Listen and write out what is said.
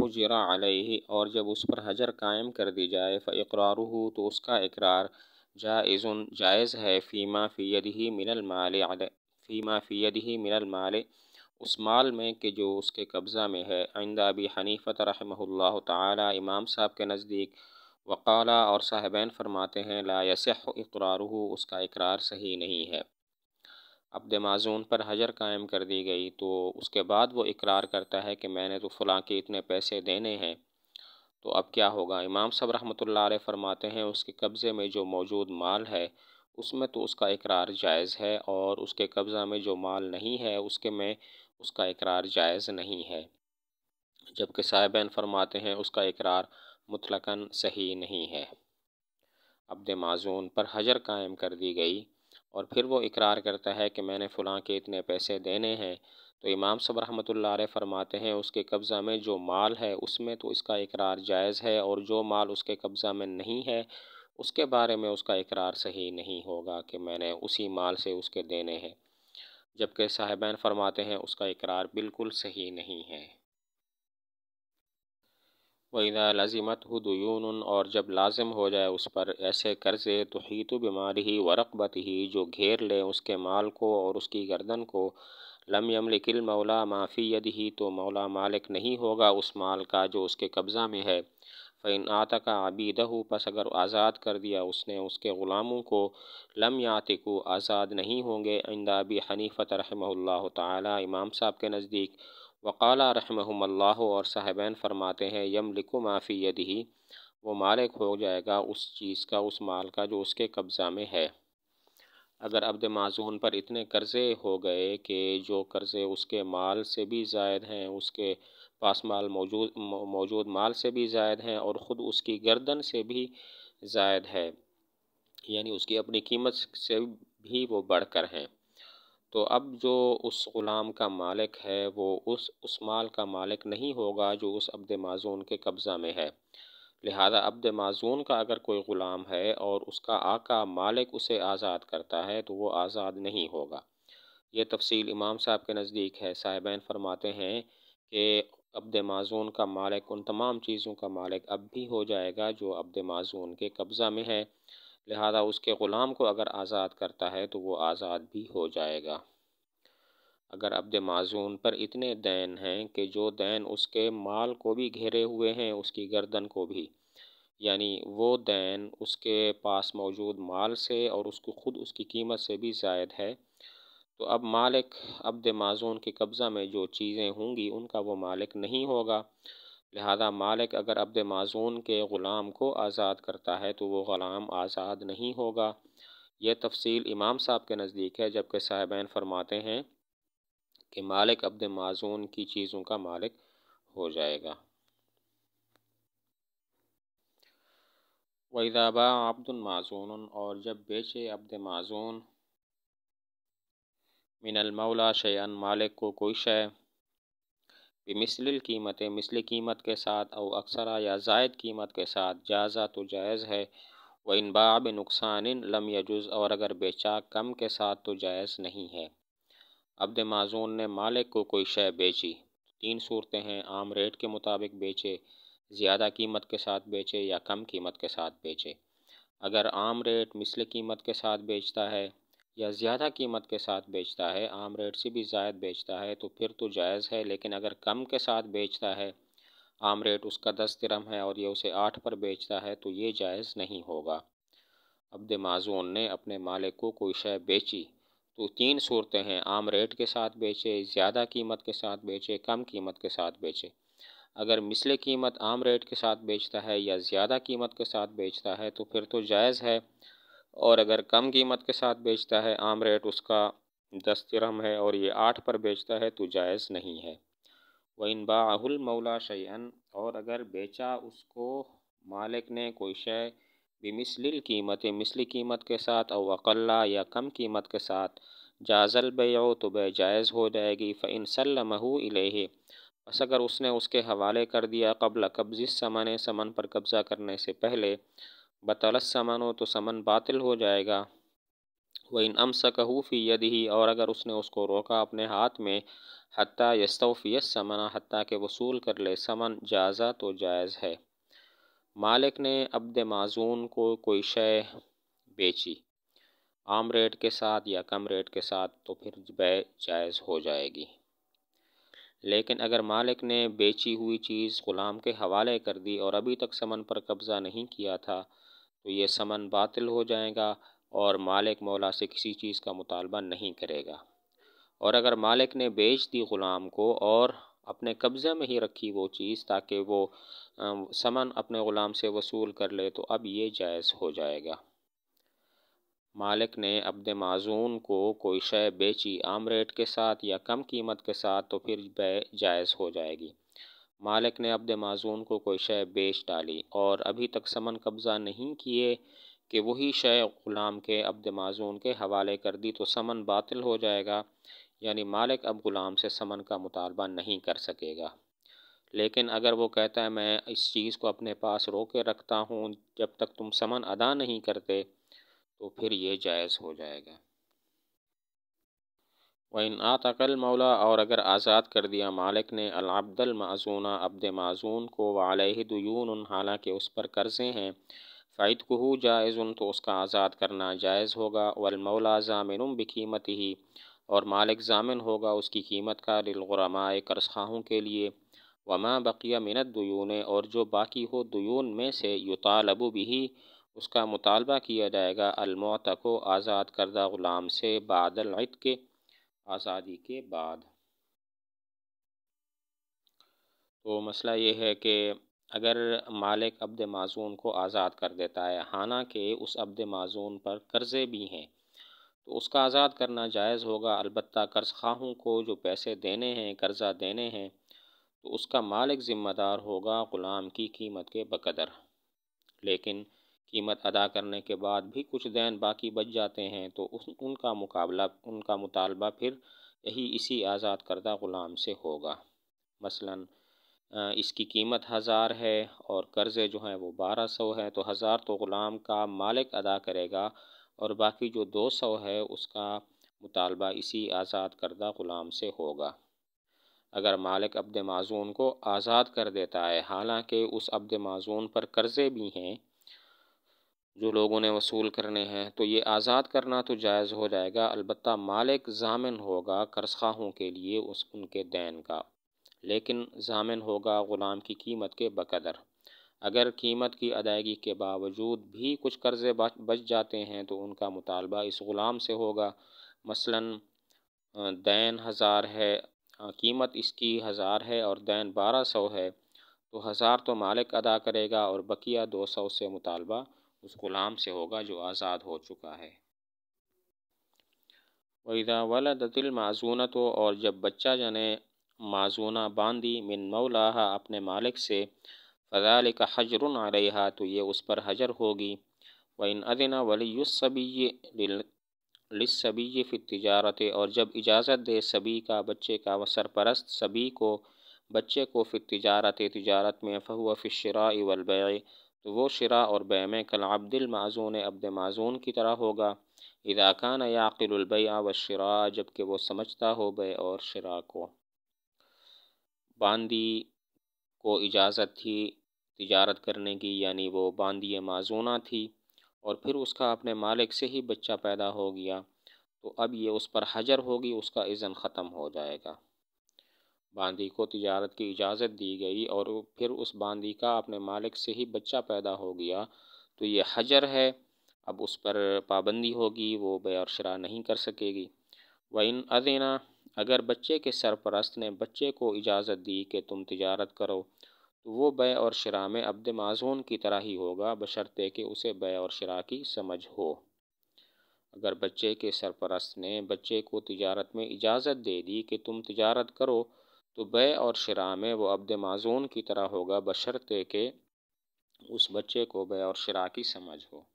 हजरा अलैहि और जब उस पर हजर कायम कर दी जाए फ़रार तो उसका इकरार जायज़ जायज़ है फ़ीमा फ़ीद ही मिनल माल फ़ीमा फ़ीद ही मिनल माल उस माल में कि जो उसके कब्ज़ा में है आइंदा अबी हनीफ़त रहमल्ला तमाम इमाम साहब के नज़दीक वकाला और साहबैन फरमाते हैं ला यसह इकरार उसका इकरार सही नहीं है अब्द माजून पर हजर कायम कर दी गई तो उसके बाद वो इकरार करता है कि मैंने तो फ़लाँ के इतने पैसे देने हैं तो अब क्या होगा इमाम सब रहमत अलैह फरमाते हैं उसके कब्ज़े में जो मौजूद माल है उसमें तो उसका इकरार जायज़ है और उसके कब्ज़ा में जो माल नहीं है उसके में उसका इकरार जायज़ नहीं है जबकि साहिबन फरमाते हैं उसका इकरार मुतलकन सही नहीं है अब्द माजून पर हजर कायम कर दी गई और फिर वो इकरार करता है कि मैंने फ़लाँ के इतने पैसे देने हैं तो इमाम सब रहमत ला फरमाते हैं उसके कब्ज़ा में जो माल है उसमें तो इसका इकरार जायज़ है और जो माल उसके कब्ज़ा में नहीं है उसके बारे में उसका इकरार सही नहीं होगा कि मैंने उसी माल से उसके देने हैं जबकि साहिबान फरमाते हैं उसका इकरार बिल्कुल सही नहीं है वहीदा लजिमत हो और जब लाजिम हो जाए उस पर ऐसे कर्ज़े तो ही तो बीमारी ही वरकबत ही जो घेर ले उसके माल को और उसकी गर्दन को लम किल मौला माफ़ी यदि ही तो मौला मालिक नहीं होगा उस माल का जो उसके कब्ज़ा में है फ़ैन आता का हो पस अगर आज़ाद कर दिया उसने उसके ग़ुलामों को लम को आज़ाद नहीं होंगे आइंदा अबी हनीफ़त रहमल्ला तमाम साहब के नज़दीक वक़ाला रहमल्ला और साहबैन फरमाते हैं यम लिको माफ़ी यदि वो मालिक हो जाएगा उस चीज़ का उस माल का जो उसके कब्ज़ा में है अगर अब माजून पर इतने कर्ज़े हो गए कि जो कर्ज़े उसके माल से भी जायद हैं उसके पास माल मौजूद मौजूद माल से भी जायद हैं और ख़ुद उसकी गर्दन से भी जायद है यानी उसकी अपनी कीमत से भी वो बढ़कर हैं तो अब जो उस ग़ुलाम का मालिक है वो उस उस माल का मालिक नहीं होगा जो उस अब्द माजून के कब्ज़ा में है लिहाजा अब्द माजून का अगर कोई ग़ुलाम है और उसका आका मालिक उसे आज़ाद करता है तो वो आज़ाद नहीं होगा ये तफसील इमाम साहब के नज़दीक है साहिबान फरमाते हैं कि अब्द माजून का मालिक उन तमाम चीज़ों का मालिक अब भी हो जाएगा जो अब्द माजून के कब्ज़ा में है लिहाजा उसके ग़ुलाम को अगर आज़ाद करता है तो वो आज़ाद भी हो जाएगा अगर अब्द माजून पर इतने दैन हैं कि जो दैन उसके माल को भी घेरे हुए हैं उसकी गर्दन को भी यानी वो दैन उसके पास मौजूद माल से और उसको ख़ुद उसकी कीमत से भी जायद है तो अब मालिक अब्द माजून के कब्ज़ा में जो चीज़ें होंगी उनका वो मालिक नहीं होगा लिहाजा मालिक अगर अब्द माजून के ग़ुलाम को आज़ाद करता है तो वो ग़ुलाम आज़ाद नहीं होगा यह तफसील इमाम साहब के नज़दीक है जबकि साहिबान फरमाते हैं कि मालिक अब्द माजून की चीज़ों का मालिक हो जाएगा वैदाबा अब्दुलमाजून और जब बेचे अब्द माजून मिनल मौला शयन मालिक को कोई शय बेमिसल कीमतें मिसल कीमत के साथ और अक्सरा या जायद कीमत के साथ जायज़ा तो जायज़ है व इन बाब नुकसान लम यजुज़ और अगर बेचा कम के साथ तो जायज़ नहीं है अब्द माजून ने मालिक को कोई शय बेची तीन सूरतें हैं आम रेट के मुताबिक बेचे ज़्यादा कीमत के साथ बेचे या कम कीमत के साथ बेचे अगर आम रेट मिसल कीमत के साथ बेचता है या ज़्यादा कीमत के साथ बेचता है आम रेट से भी जायद बेचता है तो फिर तो जायज़ है लेकिन अगर कम के साथ बेचता है आम रेट उसका दस तिरम है और ये उसे आठ पर बेचता है तो ये जायज़ नहीं होगा अब माजून ने अपने मालिक को कोई शय बेची तो तीन सूरतें हैं आम रेट के साथ बेचे ज़्यादा कीमत के साथ बेचे कम कीमत के साथ बेचे अगर मिसल कीमत आम रेट के साथ बेचता है या ज़्यादा कीमत के साथ बेचता है तो फिर तो जायज़ है और अगर कम कीमत के साथ बेचता है आम रेट उसका दस तिरम है और ये आठ पर बेचता है तो जायज़ नहीं है व इन बाहुल मौला शयन और अगर बेचा उसको मालिक ने कोई शय मिसलिल कीमत मिसली कीमत के साथ और या कम कीमत के साथ जाजल बेओ तो बे जायज़ हो जाएगी फ़िन सलमहू इलेह बस अगर उसने उसके हवाले कर दिया कबल कब्ज़ समन समन पर कब्ज़ा करने से पहले बतलस हो तो समन बातिल हो जाएगा व इन अमसा यदि ही और अगर उसने उसको रोका अपने हाथ में हती यस्तफ़ियत समना हती के वसूल कर ले समन जायज़ा तो जायज़ है मालिक ने अब्द माजून को कोई शय बेची आम रेट के साथ या कम रेट के साथ तो फिर बे जायज़ हो जाएगी लेकिन अगर मालिक ने बेची हुई चीज़ ग़ुलाम के हवाले कर दी और अभी तक समन पर कब्ज़ा नहीं किया था तो ये समन बातिल हो जाएगा और मालिक मौला से किसी चीज़ का मुतालबा नहीं करेगा और अगर मालिक ने बेच दी ग़ुलाम को और अपने कब्ज़े में ही रखी वो चीज़ ताकि वो समन अपने ग़ुलाम से वसूल कर ले तो अब ये जायज़ हो जाएगा मालिक ने अब्द माजून को कोई शय बेची आम रेट के साथ या कम कीमत के साथ तो फिर जायज़ हो जाएगी मालिक ने अब्द माजून को कोई शय बेच डाली और अभी तक समन कब्ज़ा नहीं किए कि वही शय ग़ुलाम के अब्द माजून के हवाले कर दी तो समन बातिल हो जाएगा यानी मालिक अब ग़ुलाम से समन का मुतालबा नहीं कर सकेगा लेकिन अगर वो कहता है मैं इस चीज़ को अपने पास रोके रखता हूँ जब तक तुम समन अदा नहीं करते तो फिर ये जायज़ हो जाएगा वन आतकल मौला और अगर आज़ाद कर दिया मालिक ने अलाब्दल अब्द माजून को वालहदयून हालांकि उस पर कर्ज़े हैं फ़ैद कहू जायज़ तो उसका आज़ाद करना जायज़ होगा वलमौला जामिन कीमत ही और मालिक जामिन होगा उसकी कीमत का कर करसाहों के लिए वमा बकिया मिनत दयून और जो बाकी हो दुयून में से युतालबु भी उसका मुतालबा किया जाएगा अलमोत को आज़ाद करदा ग़ुलाम से बादल के आज़ादी के बाद तो मसला ये है कि अगर मालिक अब्द माजून को आज़ाद कर देता है हालांकि उस अब्द माजून पर कर्ज़े भी हैं तो उसका आज़ाद करना जायज़ होगा अलबत् कर्ज़ खाहों को जो पैसे देने हैं कर्ज़ा देने हैं तो उसका मालिक ज़िम्मेदार होगा ग़ुलाम की कीमत के बकदर लेकिन कीमत अदा करने के बाद भी कुछ दैन बाकी बच जाते हैं तो उस उनका मुकाबला उनका मुतालबा फिर यही इसी आज़ाद करदा ग़ुलाम से होगा मसलन इसकी कीमत हज़ार है और कर्ज़े जो हैं वो बारह सौ है तो हज़ार तो ग़ुलाम का मालिक अदा करेगा और बाकी जो दो सौ है उसका मुतालबा इसी आज़ाद करदा ग़ुलाम से होगा अगर मालिक अब्द माजून को आज़ाद कर देता है हालांकि उस अब्द माजून पर कर्ज़े भी हैं जो लोगों ने वसूल करने हैं तो ये आज़ाद करना तो जायज़ हो जाएगा अलबत् मालिक जामिन होगा कर्ज खाहों के लिए उस उनके दैन का लेकिन जामिन होगा ग़ुलाम की कीमत के बकदर अगर कीमत की अदायगी के बावजूद भी कुछ कर्ज़े बच जाते हैं तो उनका मुतालबा इस ग़ुलाम से होगा मसलन दैन हज़ार है कीमत इसकी हज़ार है और दैन बारह सौ है तो हज़ार तो मालिक अदा करेगा और बकिया दो सौ से मुतालबा उस गुलाम से होगा जो आज़ाद हो चुका है वहीदा वाला दतिल माजूना तो और जब बच्चा जने माजूना बांदी मिन मौलाहा अपने मालिक से फ़जाल का हजर आ रही तो ये उस पर हजर होगी व इन अदिना वलीसबी लसबी फिर तजारत और जब इजाज़त दे सभी का बच्चे का व सरपरस्त सभी को बच्चे को फिर तजारत तजारत में फ़हुआ फिशरा वलबे तो वो शरा और बैम कल अब्दिल माजून अब्द माजून की तरह होगा इदाकान याकिलबया व शरा जबकि वो समझता हो बे और शरा को बांदी को इजाज़त थी तजारत करने की यानी वो बांदी माजूना थी और फिर उसका अपने मालिक से ही बच्चा पैदा हो गया तो अब ये उस पर हजर होगी उसका इज़न ख़त्म हो जाएगा बांदी को तजारत की इजाज़त दी गई और फिर उस बांदी का अपने मालिक से ही बच्चा पैदा हो गया तो ये हजर है अब उस पर पाबंदी होगी वो बे और शरा नहीं कर सकेगी व इन अदेना अगर बच्चे के सरपरस्त ने बच्चे को इजाज़त दी कि तुम तजारत करो तो वो बे और शरा में अब्द माजून की तरह ही होगा बशर्ते कि उसे बे और शरा की समझ हो अगर बच्चे के सरपरस्त ने बच्चे को तजारत में इजाज़त दे दी कि तुम तजारत करो तो बे और शरा में वो अब्द माजून की तरह होगा बशरते के उस बच्चे को बै और शरा की समझ हो